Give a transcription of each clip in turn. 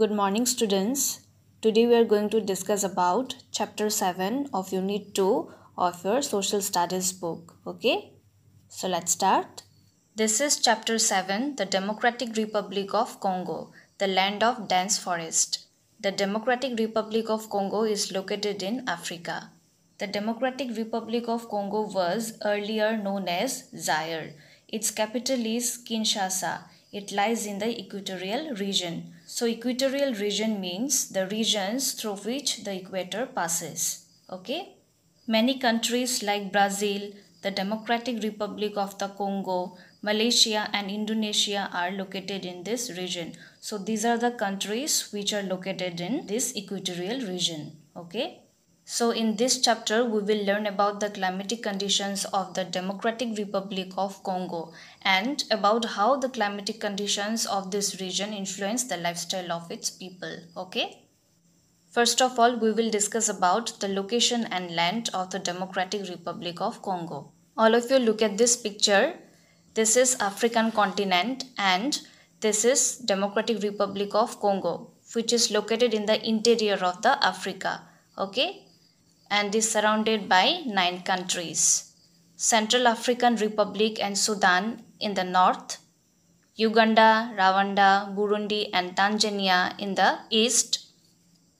Good morning students. Today we are going to discuss about chapter 7 of unit 2 of your social studies book. Okay? So let's start. This is chapter 7, the Democratic Republic of Congo, the land of dense forest. The Democratic Republic of Congo is located in Africa. The Democratic Republic of Congo was earlier known as Zaire. Its capital is Kinshasa it lies in the equatorial region. So equatorial region means the regions through which the equator passes. Okay. Many countries like Brazil, the Democratic Republic of the Congo, Malaysia and Indonesia are located in this region. So these are the countries which are located in this equatorial region. Okay. So in this chapter, we will learn about the climatic conditions of the Democratic Republic of Congo and about how the climatic conditions of this region influence the lifestyle of its people. Okay. First of all, we will discuss about the location and land of the Democratic Republic of Congo. All of you look at this picture. This is African continent and this is Democratic Republic of Congo, which is located in the interior of the Africa. Okay, and is surrounded by nine countries. Central African Republic and Sudan in the north, Uganda, Rwanda, Burundi and Tanzania in the east,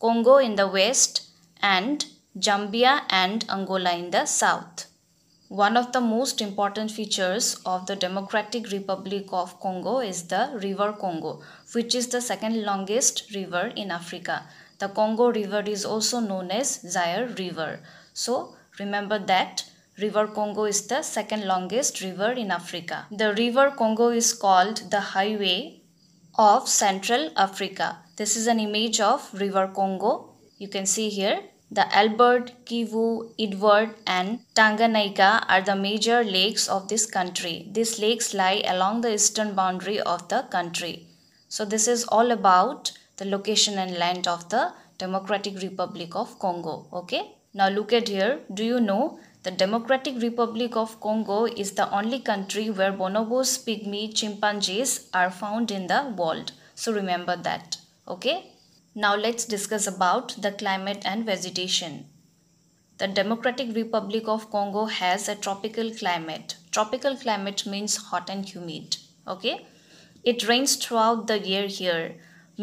Congo in the west and Zambia and Angola in the south. One of the most important features of the Democratic Republic of Congo is the River Congo, which is the second longest river in Africa. The Congo River is also known as Zaire River. So remember that River Congo is the second longest river in Africa. The River Congo is called the highway of Central Africa. This is an image of River Congo. You can see here the Albert, Kivu, Edward and Tanganyika are the major lakes of this country. These lakes lie along the eastern boundary of the country. So this is all about the location and land of the Democratic Republic of Congo. Okay. Now look at here. Do you know the Democratic Republic of Congo is the only country where bonobos, pygmy, chimpanzees are found in the world. So remember that. Okay. Now let's discuss about the climate and vegetation. The Democratic Republic of Congo has a tropical climate. Tropical climate means hot and humid. Okay. It rains throughout the year here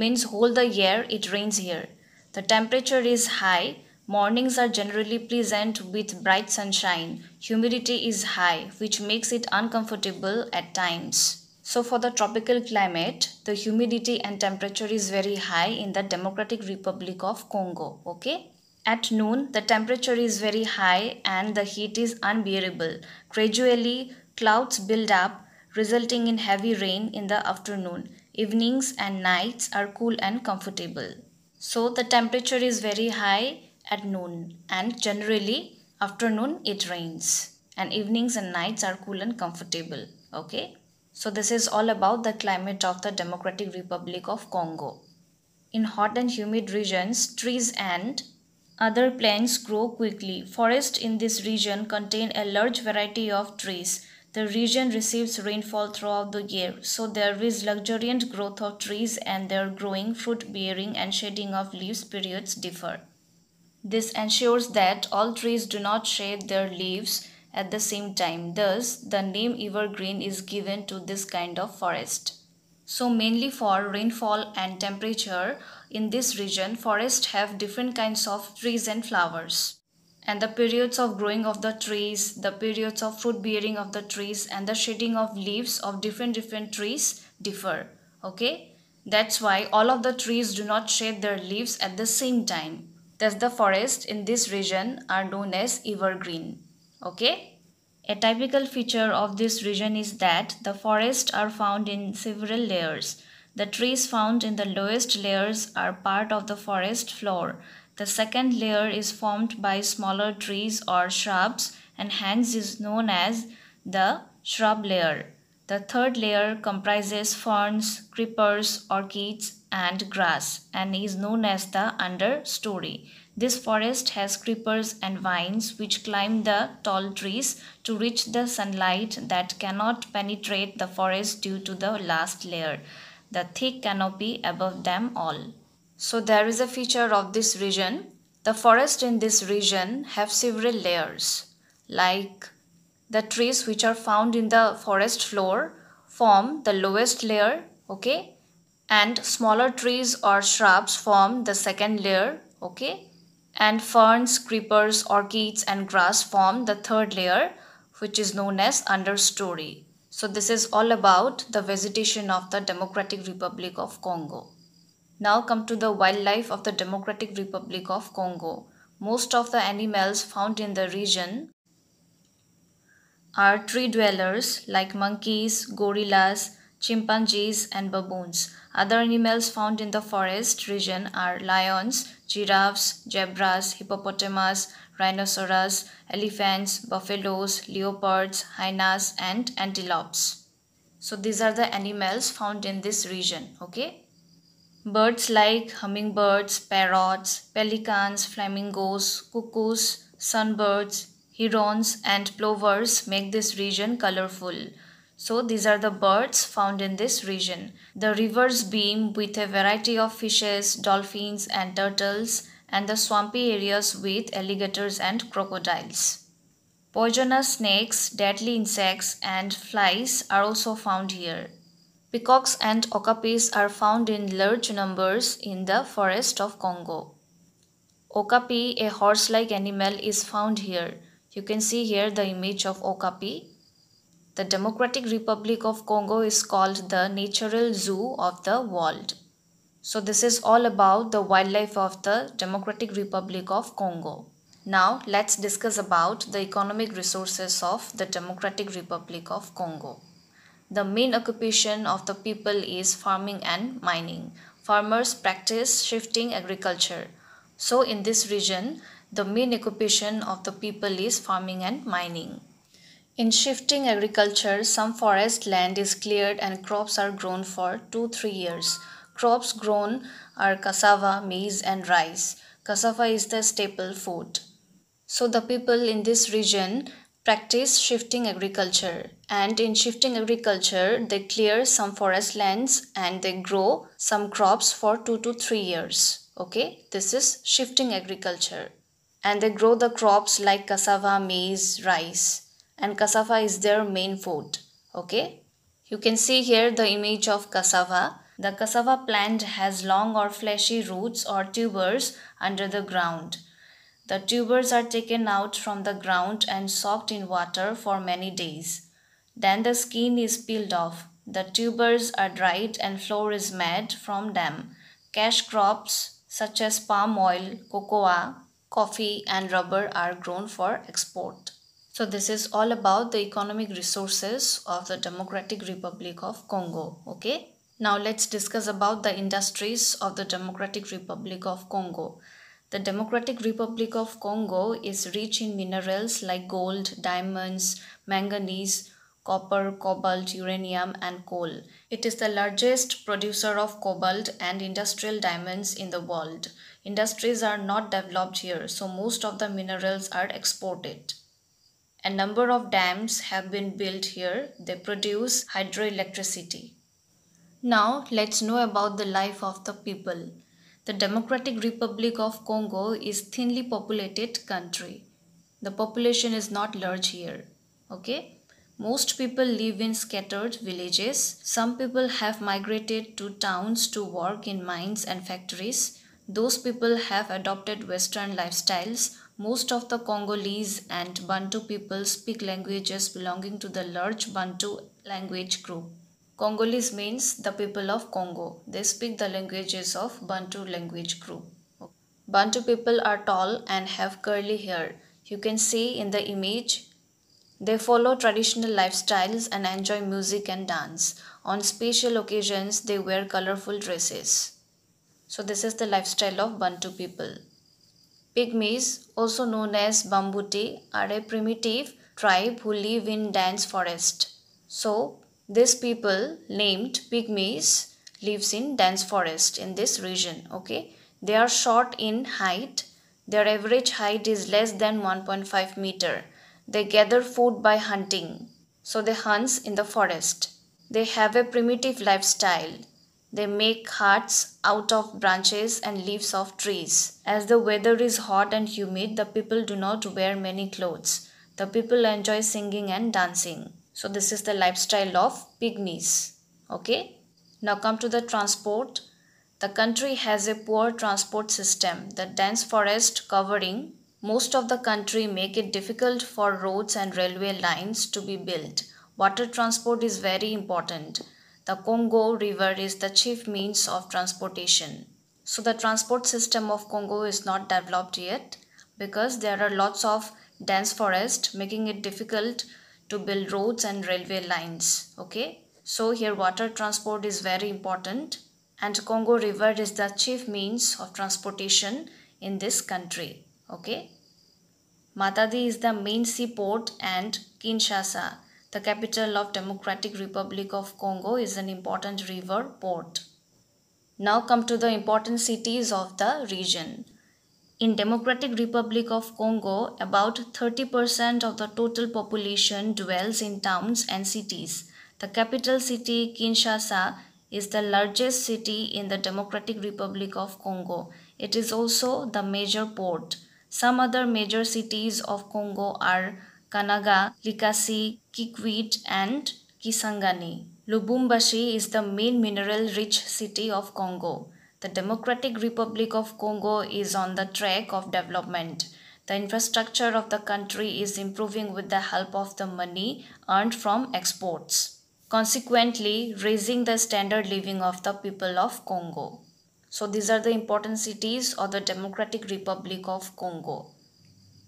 means whole the year it rains here. The temperature is high. Mornings are generally pleasant with bright sunshine. Humidity is high, which makes it uncomfortable at times. So, for the tropical climate, the humidity and temperature is very high in the Democratic Republic of Congo. Okay? At noon, the temperature is very high and the heat is unbearable. Gradually, clouds build up, resulting in heavy rain in the afternoon. Evenings and nights are cool and comfortable. So the temperature is very high at noon and generally afternoon it rains and evenings and nights are cool and comfortable. Okay. So this is all about the climate of the Democratic Republic of Congo. In hot and humid regions, trees and other plants grow quickly. Forests in this region contain a large variety of trees the region receives rainfall throughout the year, so there is luxuriant growth of trees and their growing, fruit bearing, and shedding of leaves periods differ. This ensures that all trees do not shed their leaves at the same time. Thus, the name evergreen is given to this kind of forest. So mainly for rainfall and temperature, in this region forests have different kinds of trees and flowers and the periods of growing of the trees, the periods of fruit bearing of the trees and the shedding of leaves of different different trees differ. Okay. That's why all of the trees do not shed their leaves at the same time. Thus the forests in this region are known as evergreen. Okay. A typical feature of this region is that the forests are found in several layers. The trees found in the lowest layers are part of the forest floor the second layer is formed by smaller trees or shrubs and hence is known as the shrub layer. The third layer comprises ferns, creepers, orchids, and grass and is known as the understory. This forest has creepers and vines which climb the tall trees to reach the sunlight that cannot penetrate the forest due to the last layer, the thick canopy above them all. So there is a feature of this region. The forest in this region have several layers like the trees which are found in the forest floor form the lowest layer okay and smaller trees or shrubs form the second layer okay and ferns creepers orchids and grass form the third layer which is known as understory so this is all about the vegetation of the democratic republic of congo now come to the wildlife of the Democratic Republic of Congo. Most of the animals found in the region are tree dwellers like monkeys, gorillas, chimpanzees, and baboons. Other animals found in the forest region are lions, giraffes, zebras, hippopotamus, rhinoceros, elephants, buffaloes, leopards, hyenas, and antelopes. So these are the animals found in this region. Okay. Birds like hummingbirds, parrots, pelicans, flamingos, cuckoos, sunbirds, herons, and plovers make this region colorful. So these are the birds found in this region. The rivers beam with a variety of fishes, dolphins and turtles and the swampy areas with alligators and crocodiles. Poisonous snakes, deadly insects and flies are also found here. Peacocks and okapis are found in large numbers in the forest of Congo. Okapi, a horse-like animal, is found here. You can see here the image of okapi. The Democratic Republic of Congo is called the natural zoo of the world. So this is all about the wildlife of the Democratic Republic of Congo. Now let's discuss about the economic resources of the Democratic Republic of Congo. The main occupation of the people is farming and mining. Farmers practice shifting agriculture. So in this region, the main occupation of the people is farming and mining. In shifting agriculture, some forest land is cleared and crops are grown for 2-3 years. Crops grown are cassava, maize and rice. Cassava is the staple food. So the people in this region practice shifting agriculture and in shifting agriculture they clear some forest lands and they grow some crops for 2 to 3 years okay this is shifting agriculture and they grow the crops like cassava maize rice and cassava is their main food okay you can see here the image of cassava the cassava plant has long or fleshy roots or tubers under the ground the tubers are taken out from the ground and soaked in water for many days then the skin is peeled off. The tubers are dried and flour is made from them. Cash crops such as palm oil, cocoa, coffee and rubber are grown for export. So this is all about the economic resources of the Democratic Republic of Congo. Okay. Now let's discuss about the industries of the Democratic Republic of Congo. The Democratic Republic of Congo is rich in minerals like gold, diamonds, manganese, copper, cobalt, uranium, and coal. It is the largest producer of cobalt and industrial diamonds in the world. Industries are not developed here, so most of the minerals are exported. A number of dams have been built here. They produce hydroelectricity. Now, let's know about the life of the people. The Democratic Republic of Congo is thinly populated country. The population is not large here. Okay? Most people live in scattered villages. Some people have migrated to towns to work in mines and factories. Those people have adopted Western lifestyles. Most of the Congolese and Bantu people speak languages belonging to the large Bantu language group. Congolese means the people of Congo. They speak the languages of Bantu language group. Bantu people are tall and have curly hair. You can see in the image they follow traditional lifestyles and enjoy music and dance. On special occasions, they wear colorful dresses. So, this is the lifestyle of Bantu people. Pygmies, also known as Bambuti, are a primitive tribe who live in dense forest. So, this people named Pygmies lives in dense forest in this region, okay? They are short in height. Their average height is less than 1.5 meter they gather food by hunting, so they hunt in the forest. They have a primitive lifestyle. They make huts out of branches and leaves of trees. As the weather is hot and humid, the people do not wear many clothes. The people enjoy singing and dancing. So, this is the lifestyle of pygmies. Okay, now come to the transport. The country has a poor transport system. The dense forest covering most of the country make it difficult for roads and railway lines to be built. Water transport is very important. The Congo River is the chief means of transportation. So the transport system of Congo is not developed yet because there are lots of dense forest making it difficult to build roads and railway lines. Okay, so here water transport is very important and Congo River is the chief means of transportation in this country. Okay. Matadi is the main seaport and Kinshasa, the capital of Democratic Republic of Congo, is an important river port. Now come to the important cities of the region. In Democratic Republic of Congo, about 30% of the total population dwells in towns and cities. The capital city Kinshasa is the largest city in the Democratic Republic of Congo. It is also the major port. Some other major cities of Congo are Kanaga, Likasi, Kikwit, and Kisangani. Lubumbashi is the main mineral rich city of Congo. The Democratic Republic of Congo is on the track of development. The infrastructure of the country is improving with the help of the money earned from exports, consequently, raising the standard living of the people of Congo. So these are the important cities of the Democratic Republic of Congo.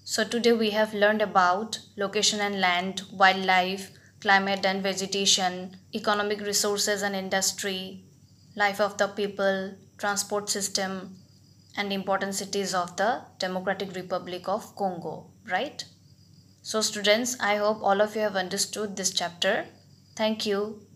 So today we have learned about location and land, wildlife, climate and vegetation, economic resources and industry, life of the people, transport system, and important cities of the Democratic Republic of Congo, right? So students, I hope all of you have understood this chapter. Thank you.